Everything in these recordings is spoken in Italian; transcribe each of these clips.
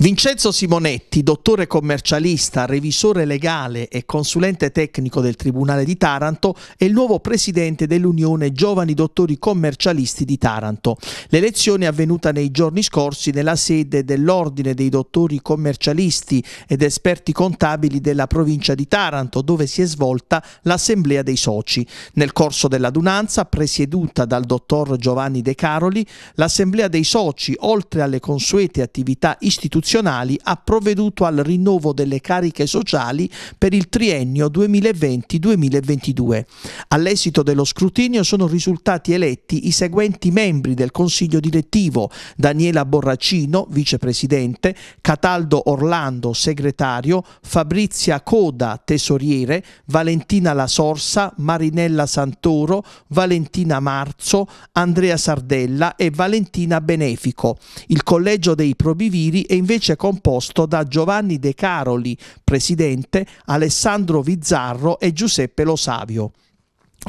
Vincenzo Simonetti, dottore commercialista, revisore legale e consulente tecnico del Tribunale di Taranto, è il nuovo presidente dell'Unione Giovani Dottori Commercialisti di Taranto. L'elezione è avvenuta nei giorni scorsi nella sede dell'Ordine dei Dottori Commercialisti ed Esperti Contabili della provincia di Taranto, dove si è svolta l'Assemblea dei Soci. Nel corso dell'adunanza, presieduta dal dottor Giovanni De Caroli, l'Assemblea dei Soci, oltre alle consuete attività istituzionali, istituzionali ha provveduto al rinnovo delle cariche sociali per il triennio 2020-2022. All'esito dello scrutinio sono risultati eletti i seguenti membri del Consiglio direttivo: Daniela Borracino, vicepresidente, Cataldo Orlando, segretario, Fabrizia Coda, tesoriere, Valentina La Sorsa, Marinella Santoro, Valentina Marzo, Andrea Sardella e Valentina Benefico. Il collegio dei probiviri è invece invece composto da Giovanni De Caroli, presidente, Alessandro Vizzarro e Giuseppe Lo Savio.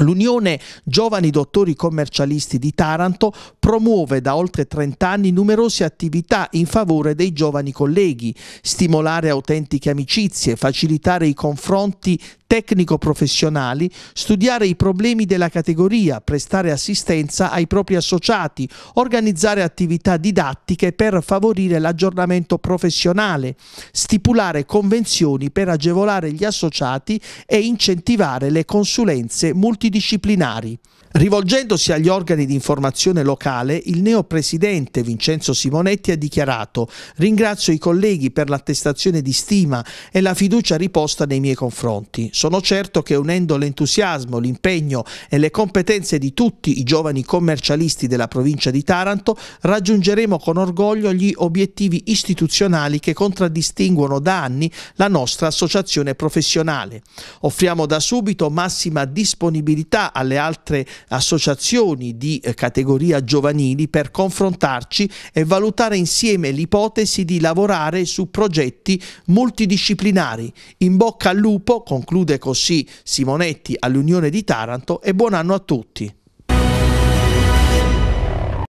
L'Unione Giovani Dottori Commercialisti di Taranto promuove da oltre 30 anni numerose attività in favore dei giovani colleghi, stimolare autentiche amicizie, facilitare i confronti tecnico-professionali, studiare i problemi della categoria, prestare assistenza ai propri associati, organizzare attività didattiche per favorire l'aggiornamento professionale, stipulare convenzioni per agevolare gli associati e incentivare le consulenze multidisciplinari. Rivolgendosi agli organi di informazione locale, il neopresidente Vincenzo Simonetti ha dichiarato «Ringrazio i colleghi per l'attestazione di stima e la fiducia riposta nei miei confronti sono certo che unendo l'entusiasmo, l'impegno e le competenze di tutti i giovani commercialisti della provincia di Taranto, raggiungeremo con orgoglio gli obiettivi istituzionali che contraddistinguono da anni la nostra associazione professionale. Offriamo da subito massima disponibilità alle altre associazioni di eh, categoria giovanili per confrontarci e valutare insieme l'ipotesi di lavorare su progetti multidisciplinari. In bocca al lupo, conclude Conclude così Simonetti all'Unione di Taranto e buon anno a tutti.